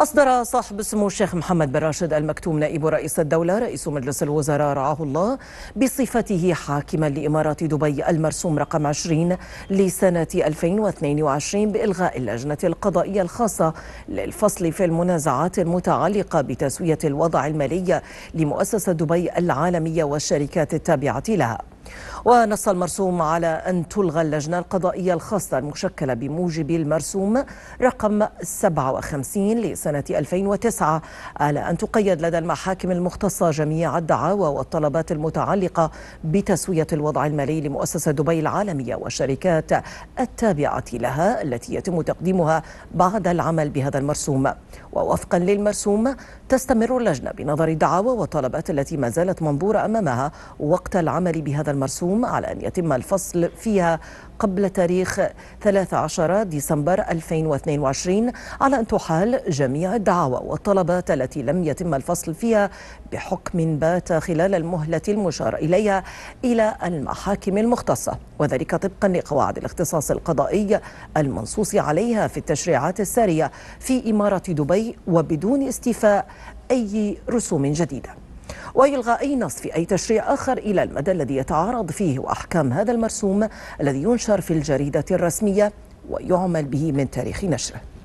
أصدر صاحب سمو الشيخ محمد بن راشد المكتوم نائب رئيس الدولة رئيس مجلس الوزراء رعاه الله بصفته حاكما لإمارة دبي المرسوم رقم 20 لسنة 2022 بإلغاء اللجنة القضائية الخاصة للفصل في المنازعات المتعلقة بتسوية الوضع المالي لمؤسسة دبي العالمية والشركات التابعة لها ونص المرسوم على أن تلغى اللجنة القضائية الخاصة المشكلة بموجب المرسوم رقم 57 لسنة 2009 على أن تقيد لدى المحاكم المختصة جميع الدعاوى والطلبات المتعلقة بتسوية الوضع المالي لمؤسسة دبي العالمية والشركات التابعة لها التي يتم تقديمها بعد العمل بهذا المرسوم ووفقا للمرسوم تستمر اللجنة بنظر الدعاوى والطلبات التي ما زالت منظورة أمامها وقت العمل بهذا المرسوم المرسوم على أن يتم الفصل فيها قبل تاريخ 13 ديسمبر 2022 على أن تحال جميع الدعاوى والطلبات التي لم يتم الفصل فيها بحكم بات خلال المهلة المشار إليها إلى المحاكم المختصة وذلك طبقا لقواعد الاختصاص القضائي المنصوص عليها في التشريعات السارية في إمارة دبي وبدون استيفاء أي رسوم جديدة وإلغاء أي نص في أي تشريع آخر إلى المدى الذي يتعارض فيه وأحكام هذا المرسوم الذي ينشر في الجريدة الرسمية ويعمل به من تاريخ نشره